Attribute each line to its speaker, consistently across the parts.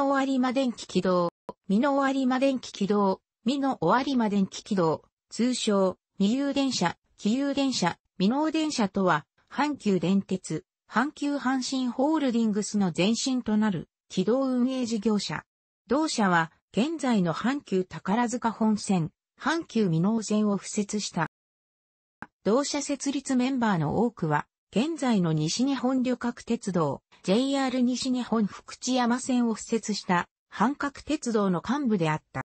Speaker 1: オア終マ電気軌道、オア終マ電気軌道、オア終マ電気軌道、通称、未遊電車、紀遊電車、ノ濃電車とは、阪急電鉄、阪急阪神ホールディングスの前身となる、軌道運営事業者。同社は、現在の阪急宝塚本線、阪急ノ濃線を付設した。同社設立メンバーの多くは、現在の西日本旅客鉄道、JR 西日本福知山線を敷設した半角鉄道の幹部であった。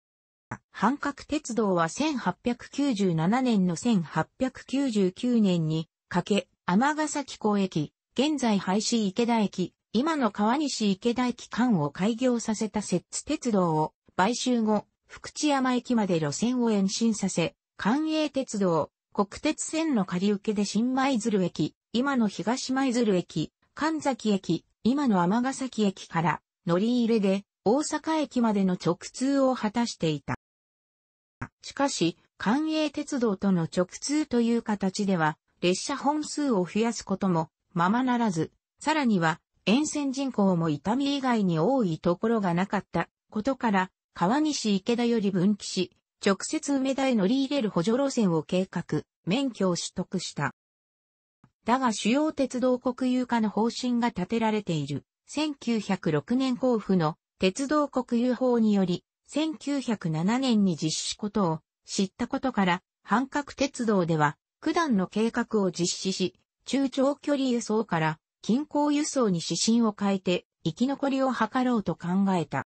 Speaker 1: 半角鉄道は1897年の1899年にかけ、尼ヶ崎港駅、現在廃止池田駅、今の川西池田駅間を開業させた摂津鉄道を買収後、福知山駅まで路線を延伸させ、関営鉄道、国鉄線の仮受けで新舞鶴駅、今の東舞鶴駅、神崎駅、今の尼崎駅から乗り入れで大阪駅までの直通を果たしていた。しかし、関営鉄道との直通という形では、列車本数を増やすこともままならず、さらには沿線人口も痛み以外に多いところがなかったことから、川西池田より分岐し、直接梅田へ乗り入れる補助路線を計画、免許を取得した。だが主要鉄道国有化の方針が立てられている。1906年交付の鉄道国有法により、1907年に実施ことを知ったことから、半角鉄道では、九段の計画を実施し、中長距離輸送から近郊輸送に指針を変えて、生き残りを図ろうと考えた。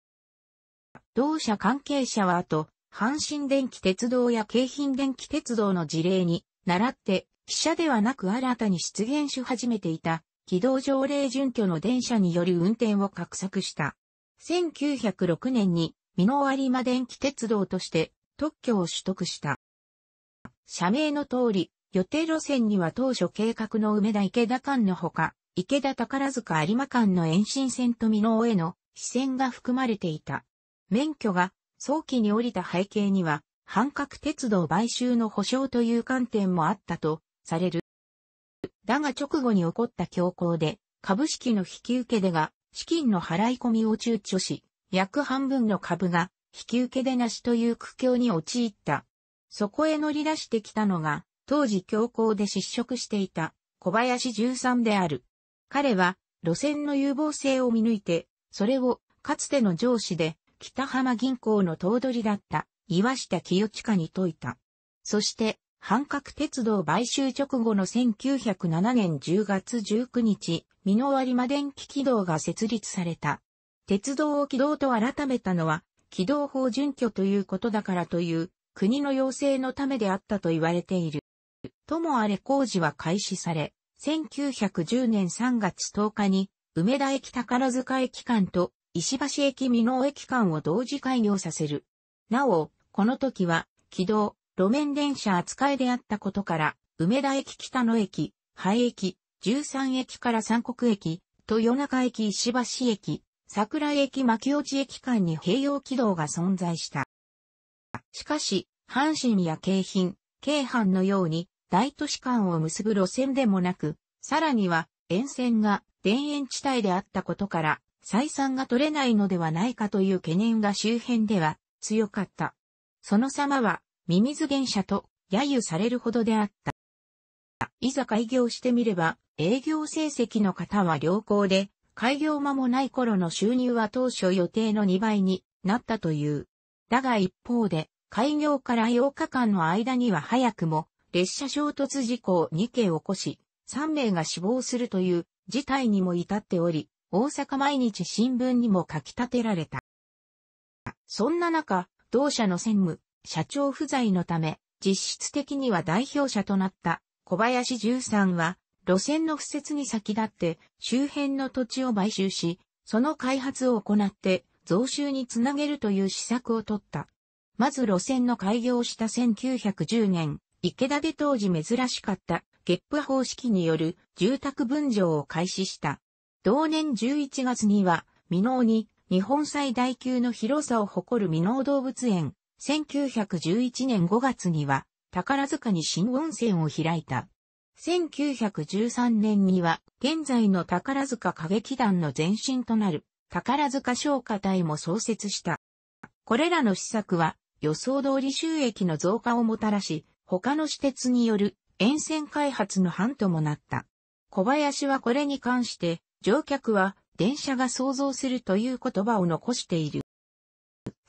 Speaker 1: 同社関係者は後、阪神電気鉄道や京浜電気鉄道の事例に、習って、汽車ではなく新たに出現し始めていた、軌道条例準拠の電車により運転を画策した。1906年に、美濃有馬電気鉄道として特許を取得した。社名の通り、予定路線には当初計画の梅田池田間のほか、池田宝塚有馬間の延伸線と美濃への支線が含まれていた。免許が早期に降りた背景には、半角鉄道買収の保障という観点もあったとされる。だが直後に起こった強行で、株式の引き受け出が、資金の払い込みを躊躇し、約半分の株が、引き受け出なしという苦境に陥った。そこへ乗り出してきたのが、当時強行で失職していた小林十三である。彼は路線の有望性を見抜いて、それをかつての上司で北浜銀行の頭取だった岩下清近に説いた。そして半角鉄道買収直後の1907年10月19日、美濃割間電気軌道が設立された。鉄道を軌道と改めたのは、軌道法準拠ということだからという、国の要請のためであったと言われている。ともあれ工事は開始され、1910年3月10日に、梅田駅宝塚駅間と石橋駅美濃駅間を同時開業させる。なお、この時は、軌道、路面電車扱いであったことから、梅田駅北野駅、廃駅、13駅から三国駅、豊中駅石橋駅、桜駅牧落駅間に併用軌道が存在した。しかし、阪神や京浜、京阪のように大都市間を結ぶ路線でもなく、さらには沿線が田園地帯であったことから、採算が取れないのではないかという懸念が周辺では強かった。その様はミミズ原社と揶揄されるほどであった。いざ開業してみれば、営業成績の方は良好で、開業間もない頃の収入は当初予定の2倍になったという。だが一方で、開業から8日間の間には早くも、列車衝突事故を2件起こし、3名が死亡するという事態にも至っており、大阪毎日新聞にも書き立てられた。そんな中、同社の専務、社長不在のため、実質的には代表者となった小林十三は、路線の敷設に先立って周辺の土地を買収し、その開発を行って増収につなげるという施策を取った。まず路線の開業した1910年、池田で当時珍しかったゲップ方式による住宅分譲を開始した。同年11月には、未納に日本最大級の広さを誇る未納動物園、1911年5月には、宝塚に新温泉を開いた。1913年には、現在の宝塚歌劇団の前身となる、宝塚商家隊も創設した。これらの施策は、予想通り収益の増加をもたらし、他の私鉄による沿線開発の範ともなった。小林はこれに関して、乗客は電車が想像するという言葉を残している。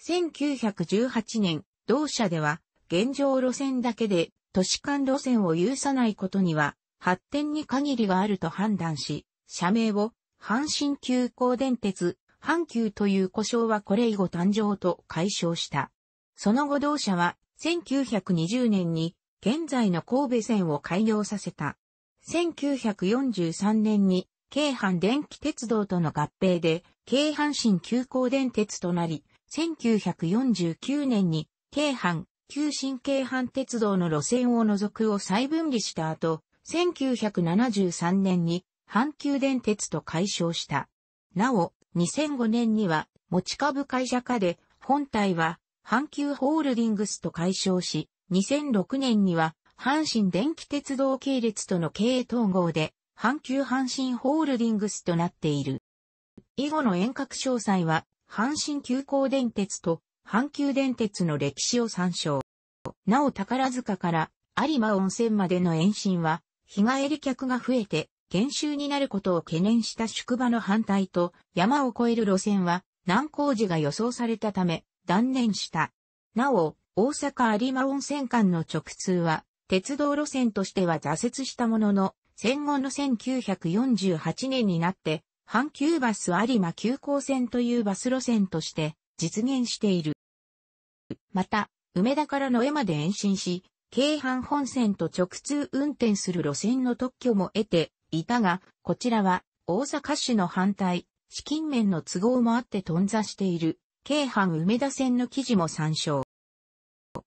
Speaker 1: 1918年、同社では、現状路線だけで、都市間路線を有さないことには、発展に限りがあると判断し、社名を、阪神急行電鉄、阪急という故障はこれ以後誕生と解消した。その後同社は、1920年に、現在の神戸線を開業させた。1943年に、京阪電気鉄道との合併で、京阪神急行電鉄となり、1949年に、京阪、旧新京阪鉄道の路線を除くを再分離した後、1973年に阪急電鉄と解消した。なお、2005年には持ち株会社化で本体は阪急ホールディングスと解消し、2006年には阪神電気鉄道系列との経営統合で阪急阪神ホールディングスとなっている。以後の遠隔詳細は阪神急行電鉄と阪急電鉄の歴史を参照。なお宝塚から有馬温泉までの延伸は、日帰り客が増えて、減収になることを懸念した宿場の反対と、山を越える路線は、難工事が予想されたため、断念した。なお、大阪有馬温泉間の直通は、鉄道路線としては挫折したものの、戦後の1948年になって、阪急バス有馬急行線というバス路線として実現している。また、梅田から野江まで延伸し、京阪本線と直通運転する路線の特許も得ていたが、こちらは大阪市の反対、資金面の都合もあって頓挫している、京阪梅田線の記事も参照。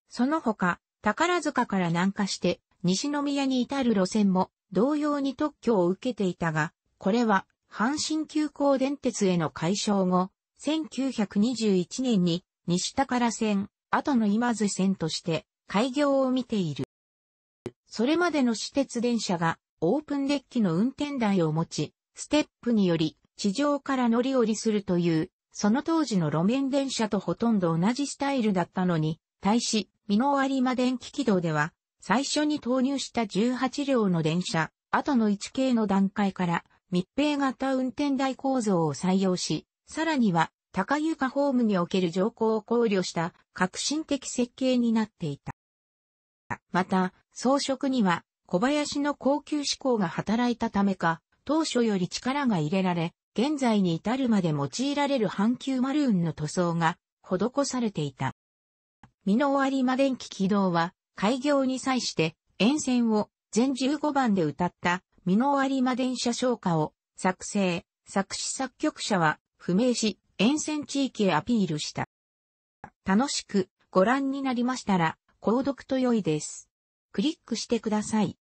Speaker 1: その他、宝塚から南下して西宮に至る路線も同様に特許を受けていたが、これは阪神急行電鉄への解消後、1921年に西高良線、後の今津線として開業を見ている。それまでの私鉄電車がオープンデッキの運転台を持ち、ステップにより地上から乗り降りするという、その当時の路面電車とほとんど同じスタイルだったのに、対し、美濃有馬電気軌道では、最初に投入した18両の電車、後の1系の段階から、密閉型運転台構造を採用し、さらには高床ホームにおける乗降を考慮した革新的設計になっていた。また、装飾には小林の高級志向が働いたためか、当初より力が入れられ、現在に至るまで用いられる半球マルーンの塗装が施されていた。身の終わり馬電気軌道は開業に際して沿線を全15番で歌った美濃有馬電車消化を作成、作詞作曲者は不明し、沿線地域へアピールした。楽しくご覧になりましたら、購読と良いです。クリックしてください。